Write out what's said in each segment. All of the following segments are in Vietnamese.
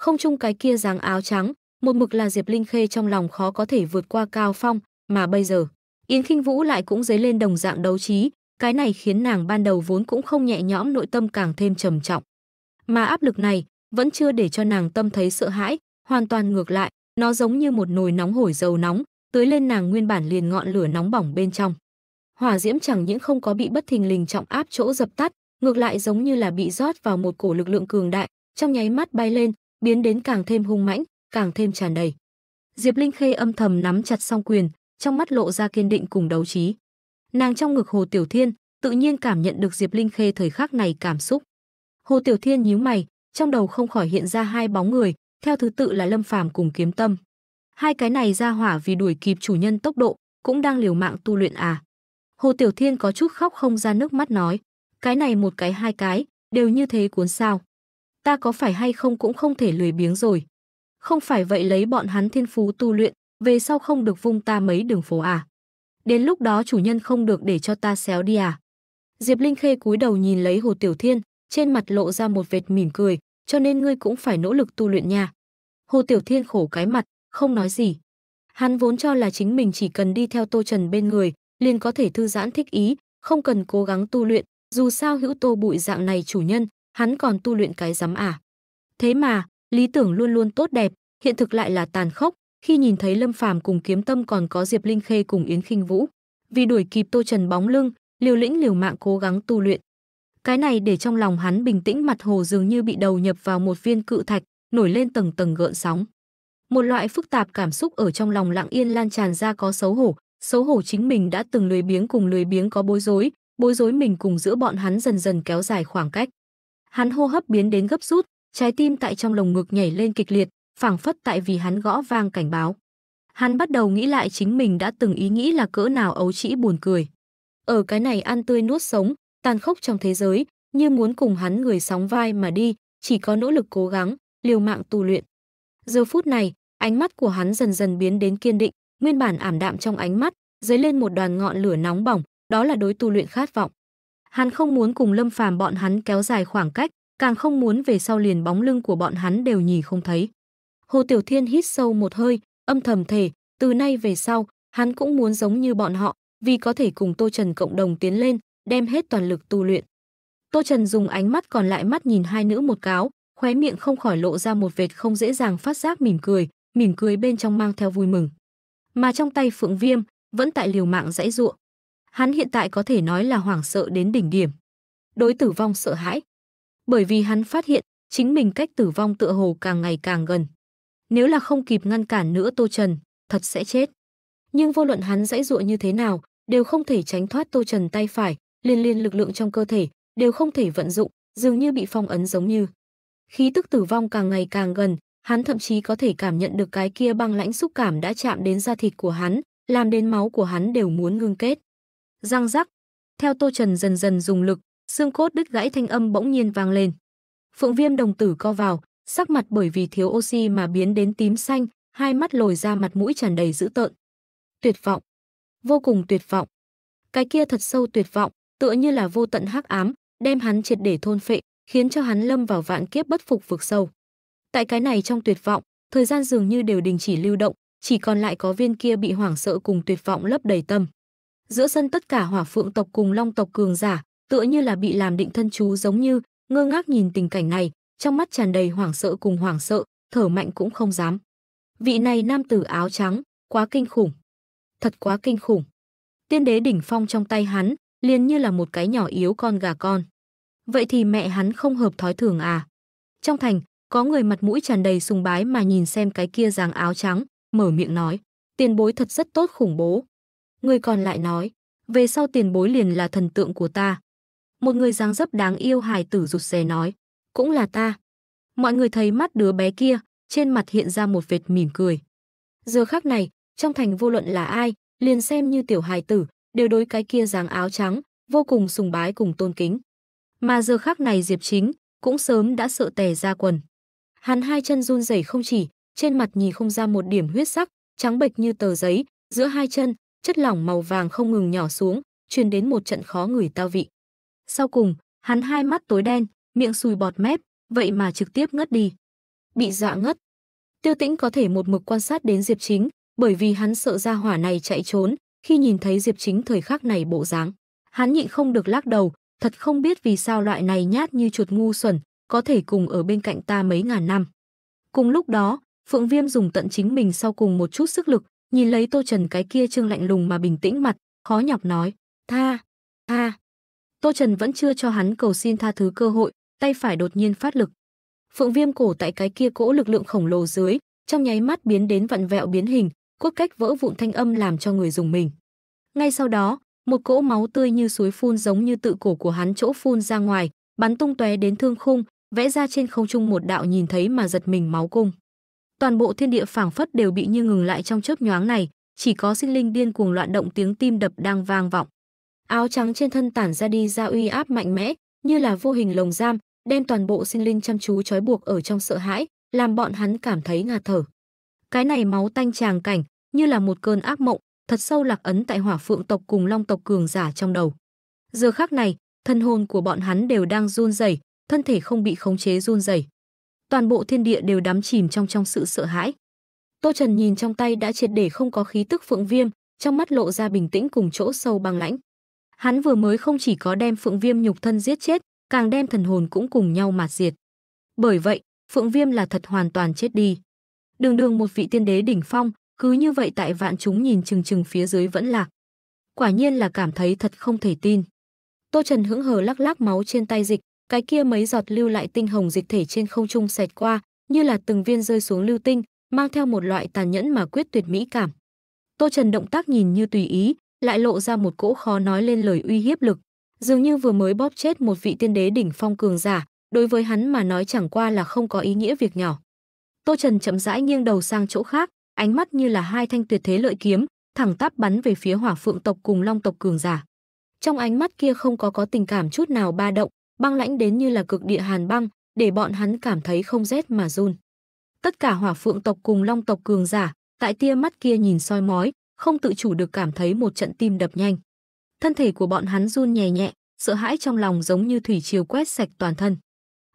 Không chung cái kia dáng áo trắng, một mực là Diệp Linh Khê trong lòng khó có thể vượt qua Cao Phong, mà bây giờ, Yến Khinh Vũ lại cũng dấy lên đồng dạng đấu trí, cái này khiến nàng ban đầu vốn cũng không nhẹ nhõm nội tâm càng thêm trầm trọng. Mà áp lực này vẫn chưa để cho nàng tâm thấy sợ hãi, hoàn toàn ngược lại, nó giống như một nồi nóng hổi dầu nóng, tưới lên nàng nguyên bản liền ngọn lửa nóng bỏng bên trong. Hỏa diễm chẳng những không có bị bất thình lình trọng áp chỗ dập tắt, ngược lại giống như là bị rót vào một cổ lực lượng cường đại, trong nháy mắt bay lên, biến đến càng thêm hung mãnh, càng thêm tràn đầy. Diệp Linh Khê âm thầm nắm chặt song quyền, trong mắt lộ ra kiên định cùng đấu trí. Nàng trong ngực Hồ Tiểu Thiên, tự nhiên cảm nhận được Diệp Linh Khê thời khắc này cảm xúc. Hồ Tiểu Thiên nhíu mày, trong đầu không khỏi hiện ra hai bóng người, theo thứ tự là Lâm Phàm cùng Kiếm Tâm. Hai cái này ra hỏa vì đuổi kịp chủ nhân tốc độ, cũng đang liều mạng tu luyện à? Hồ Tiểu Thiên có chút khóc không ra nước mắt nói, cái này một cái hai cái, đều như thế cuốn sao? ta có phải hay không cũng không thể lười biếng rồi. Không phải vậy lấy bọn hắn thiên phú tu luyện, về sau không được vung ta mấy đường phố à. Đến lúc đó chủ nhân không được để cho ta xéo đi à. Diệp Linh Khê cúi đầu nhìn lấy Hồ Tiểu Thiên, trên mặt lộ ra một vệt mỉm cười, cho nên ngươi cũng phải nỗ lực tu luyện nha. Hồ Tiểu Thiên khổ cái mặt, không nói gì. Hắn vốn cho là chính mình chỉ cần đi theo Tô Trần bên người, liền có thể thư giãn thích ý, không cần cố gắng tu luyện, dù sao hữu Tô Bụi dạng này chủ nhân, hắn còn tu luyện cái giám à. Thế mà, lý tưởng luôn luôn tốt đẹp, hiện thực lại là tàn khốc, khi nhìn thấy Lâm Phàm cùng Kiếm Tâm còn có Diệp Linh Khê cùng Yến Khinh Vũ, vì đuổi kịp Tô Trần bóng lưng, liều lĩnh liều mạng cố gắng tu luyện. Cái này để trong lòng hắn bình tĩnh mặt hồ dường như bị đầu nhập vào một viên cự thạch, nổi lên tầng tầng gợn sóng. Một loại phức tạp cảm xúc ở trong lòng lặng yên lan tràn ra có xấu hổ, xấu hổ chính mình đã từng lười biếng cùng lười biếng có bối rối, bối rối mình cùng giữa bọn hắn dần dần kéo dài khoảng cách hắn hô hấp biến đến gấp rút, trái tim tại trong lồng ngực nhảy lên kịch liệt, phảng phất tại vì hắn gõ vang cảnh báo. Hắn bắt đầu nghĩ lại chính mình đã từng ý nghĩ là cỡ nào ấu trĩ buồn cười. Ở cái này ăn tươi nuốt sống, tàn khốc trong thế giới, như muốn cùng hắn người sóng vai mà đi, chỉ có nỗ lực cố gắng, liều mạng tu luyện. Giờ phút này, ánh mắt của hắn dần dần biến đến kiên định, nguyên bản ảm đạm trong ánh mắt, dấy lên một đoàn ngọn lửa nóng bỏng, đó là đối tu luyện khát vọng. Hắn không muốn cùng Lâm Phàm bọn hắn kéo dài khoảng cách, càng không muốn về sau liền bóng lưng của bọn hắn đều nhìn không thấy. Hồ Tiểu Thiên hít sâu một hơi, âm thầm thể, từ nay về sau, hắn cũng muốn giống như bọn họ, vì có thể cùng Tô Trần cộng đồng tiến lên, đem hết toàn lực tu luyện. Tô Trần dùng ánh mắt còn lại mắt nhìn hai nữ một cáo, khóe miệng không khỏi lộ ra một vệt không dễ dàng phát giác mỉm cười, mỉm cười bên trong mang theo vui mừng. Mà trong tay Phượng Viêm vẫn tại liều mạng dãy giụa. Hắn hiện tại có thể nói là hoảng sợ đến đỉnh điểm. Đối tử vong sợ hãi. Bởi vì hắn phát hiện, chính mình cách tử vong tựa hồ càng ngày càng gần. Nếu là không kịp ngăn cản nữa Tô Trần, thật sẽ chết. Nhưng vô luận hắn dãy dụa như thế nào, đều không thể tránh thoát Tô Trần tay phải, liên liên lực lượng trong cơ thể, đều không thể vận dụng, dường như bị phong ấn giống như. Khí tức tử vong càng ngày càng gần, hắn thậm chí có thể cảm nhận được cái kia băng lãnh xúc cảm đã chạm đến da thịt của hắn, làm đến máu của hắn đều muốn ngưng kết răng rắc. Theo Tô Trần dần dần dùng lực, xương cốt đứt gãy thanh âm bỗng nhiên vang lên. Phượng Viêm đồng tử co vào, sắc mặt bởi vì thiếu oxy mà biến đến tím xanh, hai mắt lồi ra mặt mũi tràn đầy dữ tợn. Tuyệt vọng, vô cùng tuyệt vọng. Cái kia thật sâu tuyệt vọng, tựa như là vô tận hắc ám, đem hắn triệt để thôn phệ, khiến cho hắn lâm vào vạn kiếp bất phục vực sâu. Tại cái này trong tuyệt vọng, thời gian dường như đều đình chỉ lưu động, chỉ còn lại có viên kia bị hoảng sợ cùng tuyệt vọng lấp đầy tâm giữa sân tất cả hỏa phượng tộc cùng long tộc cường giả, tựa như là bị làm định thân chú giống như, ngơ ngác nhìn tình cảnh này, trong mắt tràn đầy hoảng sợ cùng hoảng sợ, thở mạnh cũng không dám. Vị này nam tử áo trắng, quá kinh khủng. Thật quá kinh khủng. Tiên đế đỉnh phong trong tay hắn, liền như là một cái nhỏ yếu con gà con. Vậy thì mẹ hắn không hợp thói thường à? Trong thành, có người mặt mũi tràn đầy sùng bái mà nhìn xem cái kia dáng áo trắng, mở miệng nói, tiền bối thật rất tốt khủng bố, Người còn lại nói, về sau tiền bối liền là thần tượng của ta. Một người dáng dấp đáng yêu hài tử rụt rè nói, cũng là ta. Mọi người thấy mắt đứa bé kia, trên mặt hiện ra một vệt mỉm cười. Giờ khắc này, trong thành vô luận là ai, liền xem như tiểu hài tử, đều đối cái kia dáng áo trắng, vô cùng sùng bái cùng tôn kính. Mà giờ khắc này Diệp Chính, cũng sớm đã sợ tè ra quần. Hắn hai chân run rẩy không chỉ, trên mặt nhìn không ra một điểm huyết sắc, trắng bệch như tờ giấy, giữa hai chân chất lỏng màu vàng không ngừng nhỏ xuống, truyền đến một trận khó người tao vị. Sau cùng, hắn hai mắt tối đen, miệng sùi bọt mép, vậy mà trực tiếp ngất đi. Bị dọa ngất. Tiêu Tĩnh có thể một mực quan sát đến Diệp Chính, bởi vì hắn sợ ra hỏa này chạy trốn, khi nhìn thấy Diệp Chính thời khắc này bộ dáng, hắn nhịn không được lắc đầu, thật không biết vì sao loại này nhát như chuột ngu xuẩn, có thể cùng ở bên cạnh ta mấy ngàn năm. Cùng lúc đó, Phượng Viêm dùng tận chính mình sau cùng một chút sức lực, Nhìn lấy Tô Trần cái kia trương lạnh lùng mà bình tĩnh mặt, khó nhọc nói, tha, tha. Tô Trần vẫn chưa cho hắn cầu xin tha thứ cơ hội, tay phải đột nhiên phát lực. Phượng viêm cổ tại cái kia cỗ lực lượng khổng lồ dưới, trong nháy mắt biến đến vặn vẹo biến hình, cốt cách vỡ vụn thanh âm làm cho người dùng mình. Ngay sau đó, một cỗ máu tươi như suối phun giống như tự cổ của hắn chỗ phun ra ngoài, bắn tung tóe đến thương khung, vẽ ra trên không trung một đạo nhìn thấy mà giật mình máu cung toàn bộ thiên địa phảng phất đều bị như ngừng lại trong chớp nhoáng này, chỉ có sinh linh điên cuồng loạn động tiếng tim đập đang vang vọng. Áo trắng trên thân tản ra đi ra uy áp mạnh mẽ, như là vô hình lồng giam, đem toàn bộ sinh linh chăm chú trói buộc ở trong sợ hãi, làm bọn hắn cảm thấy ngạt thở. Cái này máu tanh tràng cảnh, như là một cơn ác mộng, thật sâu lạc ấn tại Hỏa Phượng tộc cùng Long tộc cường giả trong đầu. Giờ khắc này, thân hồn của bọn hắn đều đang run rẩy, thân thể không bị khống chế run rẩy toàn bộ thiên địa đều đắm chìm trong trong sự sợ hãi. Tô Trần nhìn trong tay đã triệt để không có khí tức Phượng Viêm, trong mắt lộ ra bình tĩnh cùng chỗ sâu băng lãnh. Hắn vừa mới không chỉ có đem Phượng Viêm nhục thân giết chết, càng đem thần hồn cũng cùng nhau mạt diệt. Bởi vậy, Phượng Viêm là thật hoàn toàn chết đi. Đường đường một vị tiên đế đỉnh phong, cứ như vậy tại vạn chúng nhìn chừng chừng phía dưới vẫn lạc. Quả nhiên là cảm thấy thật không thể tin. Tô Trần hững hờ lắc lắc máu trên tay dịch, cái kia mấy giọt lưu lại tinh hồng dịch thể trên không trung xẹt qua, như là từng viên rơi xuống lưu tinh, mang theo một loại tàn nhẫn mà quyết tuyệt mỹ cảm. Tô Trần động tác nhìn như tùy ý, lại lộ ra một cỗ khó nói lên lời uy hiếp lực, dường như vừa mới bóp chết một vị tiên đế đỉnh phong cường giả, đối với hắn mà nói chẳng qua là không có ý nghĩa việc nhỏ. Tô Trần chậm rãi nghiêng đầu sang chỗ khác, ánh mắt như là hai thanh tuyệt thế lợi kiếm, thẳng tắp bắn về phía Hỏa Phượng tộc cùng Long tộc cường giả. Trong ánh mắt kia không có có tình cảm chút nào ba động, băng lãnh đến như là cực địa hàn băng, để bọn hắn cảm thấy không rét mà run. Tất cả hỏa phượng tộc cùng long tộc cường giả, tại tia mắt kia nhìn soi mói, không tự chủ được cảm thấy một trận tim đập nhanh. Thân thể của bọn hắn run nhẹ nhẹ, sợ hãi trong lòng giống như thủy triều quét sạch toàn thân.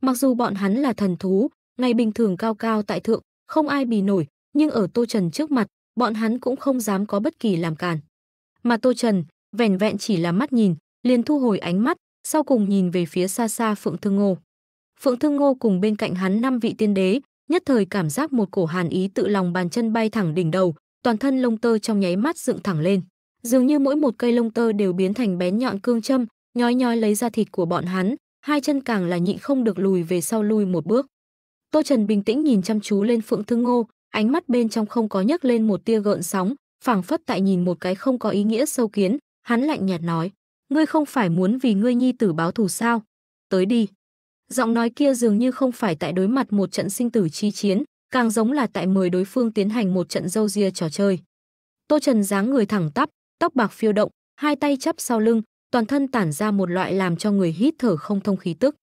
Mặc dù bọn hắn là thần thú, ngày bình thường cao cao tại thượng, không ai bì nổi, nhưng ở Tô Trần trước mặt, bọn hắn cũng không dám có bất kỳ làm càn. Mà Tô Trần, vẻn vẹn chỉ là mắt nhìn, liền thu hồi ánh mắt, sau cùng nhìn về phía xa xa Phượng Thương Ngô. Phượng Thương Ngô cùng bên cạnh hắn năm vị tiên đế, nhất thời cảm giác một cổ hàn ý tự lòng bàn chân bay thẳng đỉnh đầu, toàn thân lông tơ trong nháy mắt dựng thẳng lên. Dường như mỗi một cây lông tơ đều biến thành bén nhọn cương châm, nhói nhói lấy ra thịt của bọn hắn, hai chân càng là nhịn không được lùi về sau lui một bước. Tô Trần bình tĩnh nhìn chăm chú lên Phượng Thương Ngô, ánh mắt bên trong không có nhấc lên một tia gợn sóng, phảng phất tại nhìn một cái không có ý nghĩa sâu kiến, hắn lạnh nhạt nói: ngươi không phải muốn vì ngươi nhi tử báo thù sao? Tới đi. Giọng nói kia dường như không phải tại đối mặt một trận sinh tử chi chiến, càng giống là tại mời đối phương tiến hành một trận dâu ria trò chơi. Tô Trần dáng người thẳng tắp, tóc bạc phiêu động, hai tay chắp sau lưng, toàn thân tản ra một loại làm cho người hít thở không thông khí tức.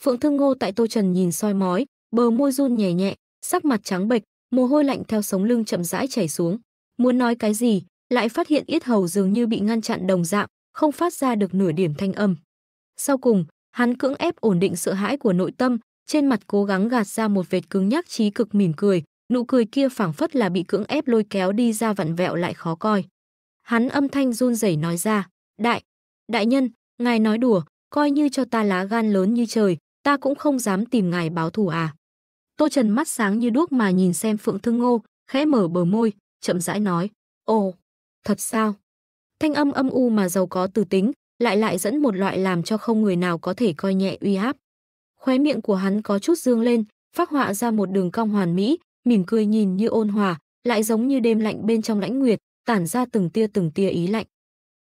Phượng Thương Ngô tại Tô Trần nhìn soi mói, bờ môi run nhẹ nhẹ, sắc mặt trắng bệch, mồ hôi lạnh theo sống lưng chậm rãi chảy xuống. Muốn nói cái gì, lại phát hiện yết hầu dường như bị ngăn chặn đồng dạng, không phát ra được nửa điểm thanh âm. Sau cùng, hắn cưỡng ép ổn định sợ hãi của nội tâm, trên mặt cố gắng gạt ra một vệt cứng nhắc trí cực mỉm cười, nụ cười kia phảng phất là bị cưỡng ép lôi kéo đi ra vặn vẹo lại khó coi. Hắn âm thanh run rẩy nói ra, "Đại, đại nhân, ngài nói đùa, coi như cho ta lá gan lớn như trời, ta cũng không dám tìm ngài báo thù à?" Tô Trần mắt sáng như đuốc mà nhìn xem Phượng Thương Ngô, khẽ mở bờ môi, chậm rãi nói, "Ồ, thật sao?" Thanh âm âm u mà giàu có từ tính, lại lại dẫn một loại làm cho không người nào có thể coi nhẹ uy áp. Khóe miệng của hắn có chút dương lên, phát họa ra một đường cong hoàn mỹ, mỉm cười nhìn như ôn hòa, lại giống như đêm lạnh bên trong lãnh nguyệt, tản ra từng tia từng tia ý lạnh.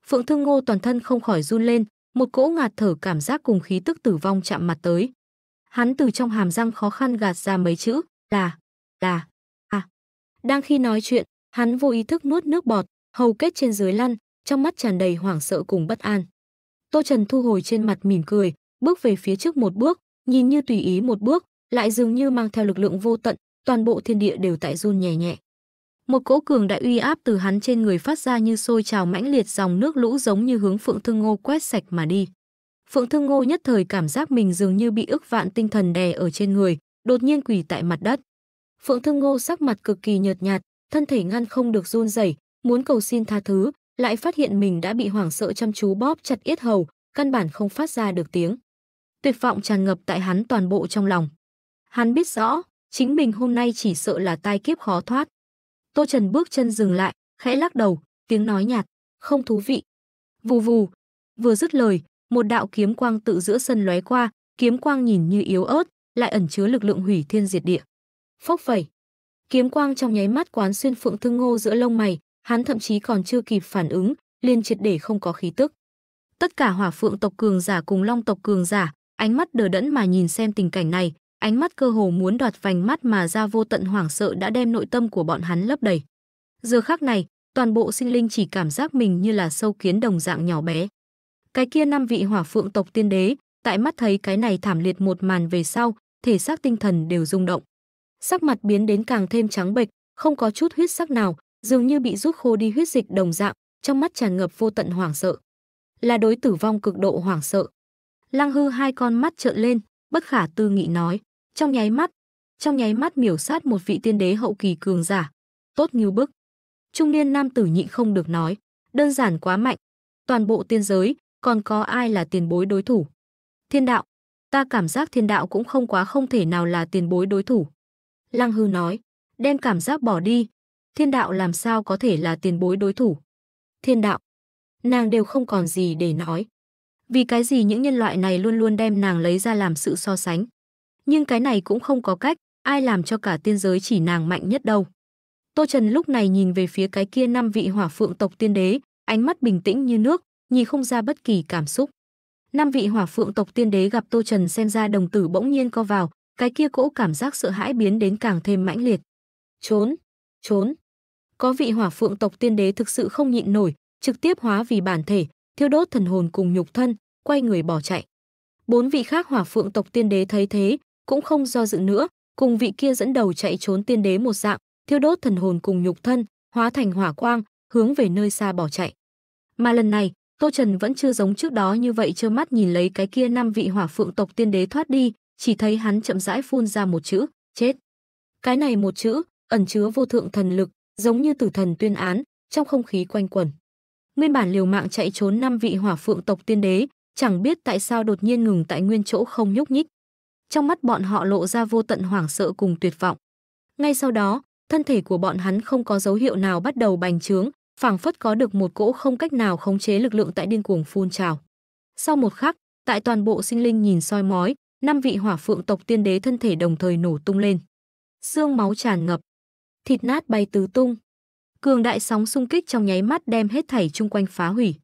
Phượng Thương Ngô toàn thân không khỏi run lên, một cỗ ngạt thở cảm giác cùng khí tức tử vong chạm mặt tới. Hắn từ trong hàm răng khó khăn gạt ra mấy chữ, là, là, à. Đang khi nói chuyện, hắn vô ý thức nuốt nước bọt, hầu kết trên dưới lăn, trong mắt tràn đầy hoảng sợ cùng bất an. Tô Trần thu hồi trên mặt mỉm cười, bước về phía trước một bước, nhìn như tùy ý một bước, lại dường như mang theo lực lượng vô tận, toàn bộ thiên địa đều tại run nhẹ nhẹ. Một cỗ cường đại uy áp từ hắn trên người phát ra như sôi trào mãnh liệt dòng nước lũ giống như hướng Phượng Thương Ngô quét sạch mà đi. Phượng Thương Ngô nhất thời cảm giác mình dường như bị ức vạn tinh thần đè ở trên người, đột nhiên quỳ tại mặt đất. Phượng Thương Ngô sắc mặt cực kỳ nhợt nhạt, thân thể ngăn không được run rẩy, muốn cầu xin tha thứ, lại phát hiện mình đã bị hoảng sợ chăm chú bóp chặt yết hầu, căn bản không phát ra được tiếng. Tuyệt vọng tràn ngập tại hắn toàn bộ trong lòng. Hắn biết rõ, chính mình hôm nay chỉ sợ là tai kiếp khó thoát. Tô Trần bước chân dừng lại, khẽ lắc đầu, tiếng nói nhạt, không thú vị. Vù vù, vừa dứt lời, một đạo kiếm quang tự giữa sân lóe qua, kiếm quang nhìn như yếu ớt, lại ẩn chứa lực lượng hủy thiên diệt địa. Phốc phẩy, kiếm quang trong nháy mắt quán xuyên phượng thương ngô giữa lông mày, hắn thậm chí còn chưa kịp phản ứng, liền triệt để không có khí tức. Tất cả hỏa phượng tộc cường giả cùng long tộc cường giả, ánh mắt đờ đẫn mà nhìn xem tình cảnh này, ánh mắt cơ hồ muốn đoạt vành mắt mà ra vô tận hoảng sợ đã đem nội tâm của bọn hắn lấp đầy. Giờ khắc này, toàn bộ sinh linh chỉ cảm giác mình như là sâu kiến đồng dạng nhỏ bé. Cái kia năm vị hỏa phượng tộc tiên đế, tại mắt thấy cái này thảm liệt một màn về sau, thể xác tinh thần đều rung động. Sắc mặt biến đến càng thêm trắng bệch, không có chút huyết sắc nào, dường như bị rút khô đi huyết dịch đồng dạng, trong mắt tràn ngập vô tận hoảng sợ. Là đối tử vong cực độ hoảng sợ. Lăng Hư hai con mắt trợn lên, bất khả tư nghị nói, trong nháy mắt, trong nháy mắt miểu sát một vị tiên đế hậu kỳ cường giả, tốt như bức. Trung niên nam tử nhịn không được nói, đơn giản quá mạnh, toàn bộ tiên giới, còn có ai là tiền bối đối thủ? Thiên đạo, ta cảm giác thiên đạo cũng không quá không thể nào là tiền bối đối thủ. Lăng Hư nói, đem cảm giác bỏ đi, thiên đạo làm sao có thể là tiền bối đối thủ. Thiên đạo, nàng đều không còn gì để nói. Vì cái gì những nhân loại này luôn luôn đem nàng lấy ra làm sự so sánh. Nhưng cái này cũng không có cách, ai làm cho cả tiên giới chỉ nàng mạnh nhất đâu. Tô Trần lúc này nhìn về phía cái kia năm vị hỏa phượng tộc tiên đế, ánh mắt bình tĩnh như nước, nhìn không ra bất kỳ cảm xúc. Năm vị hỏa phượng tộc tiên đế gặp Tô Trần xem ra đồng tử bỗng nhiên co vào, cái kia cỗ cảm giác sợ hãi biến đến càng thêm mãnh liệt. Trốn! Trốn. Có vị hỏa phượng tộc tiên đế thực sự không nhịn nổi, trực tiếp hóa vì bản thể, thiêu đốt thần hồn cùng nhục thân, quay người bỏ chạy. Bốn vị khác hỏa phượng tộc tiên đế thấy thế, cũng không do dự nữa, cùng vị kia dẫn đầu chạy trốn tiên đế một dạng, thiêu đốt thần hồn cùng nhục thân, hóa thành hỏa quang, hướng về nơi xa bỏ chạy. Mà lần này, Tô Trần vẫn chưa giống trước đó như vậy trơ mắt nhìn lấy cái kia năm vị hỏa phượng tộc tiên đế thoát đi, chỉ thấy hắn chậm rãi phun ra một chữ, chết. Cái này một chữ, ẩn chứa vô thượng thần lực, giống như tử thần tuyên án, trong không khí quanh quẩn. Nguyên bản liều mạng chạy trốn năm vị hỏa phượng tộc tiên đế, chẳng biết tại sao đột nhiên ngừng tại nguyên chỗ không nhúc nhích. Trong mắt bọn họ lộ ra vô tận hoảng sợ cùng tuyệt vọng. Ngay sau đó, thân thể của bọn hắn không có dấu hiệu nào bắt đầu bành trướng, phảng phất có được một cỗ không cách nào khống chế lực lượng tại điên cuồng phun trào. Sau một khắc, tại toàn bộ sinh linh nhìn soi mói, năm vị hỏa phượng tộc tiên đế thân thể đồng thời nổ tung lên. Xương máu tràn ngập, thịt nát bay tứ tung. Cường đại sóng xung kích trong nháy mắt đem hết thảy chung quanh phá hủy.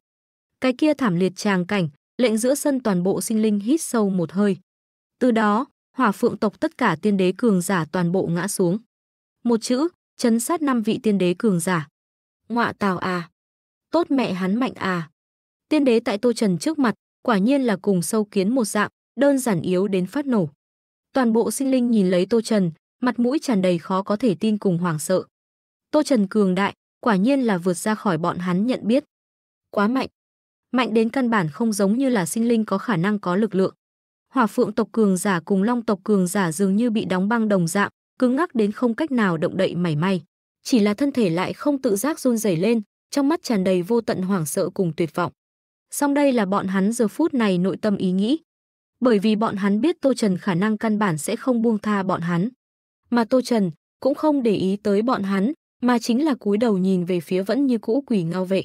Cái kia thảm liệt tràng cảnh, lệnh giữa sân toàn bộ sinh linh hít sâu một hơi. Từ đó, hỏa phượng tộc tất cả tiên đế cường giả toàn bộ ngã xuống. Một chữ, chấn sát năm vị tiên đế cường giả. Ngọa tào à! Tốt mẹ hắn mạnh à! Tiên đế tại Tô Trần trước mặt, quả nhiên là cùng sâu kiến một dạng, đơn giản yếu đến phát nổ. Toàn bộ sinh linh nhìn lấy Tô Trần, mặt mũi tràn đầy khó có thể tin cùng hoảng sợ. Tô Trần cường đại, quả nhiên là vượt ra khỏi bọn hắn nhận biết. Quá mạnh. Mạnh đến căn bản không giống như là sinh linh có khả năng có lực lượng. Hỏa Phượng tộc cường giả cùng Long tộc cường giả dường như bị đóng băng đồng dạng, cứng ngắc đến không cách nào động đậy mảy may. Chỉ là thân thể lại không tự giác run rẩy lên, trong mắt tràn đầy vô tận hoảng sợ cùng tuyệt vọng. Song đây là bọn hắn giờ phút này nội tâm ý nghĩ, bởi vì bọn hắn biết Tô Trần khả năng căn bản sẽ không buông tha bọn hắn mà Tô Trần cũng không để ý tới bọn hắn, mà chính là cúi đầu nhìn về phía vẫn như cũ quỷ ngao vệ.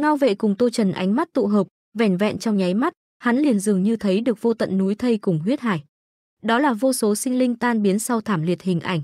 Ngao vệ cùng Tô Trần ánh mắt tụ hợp, vẻn vẹn trong nháy mắt, hắn liền dường như thấy được vô tận núi thây cùng huyết hải. Đó là vô số sinh linh tan biến sau thảm liệt hình ảnh.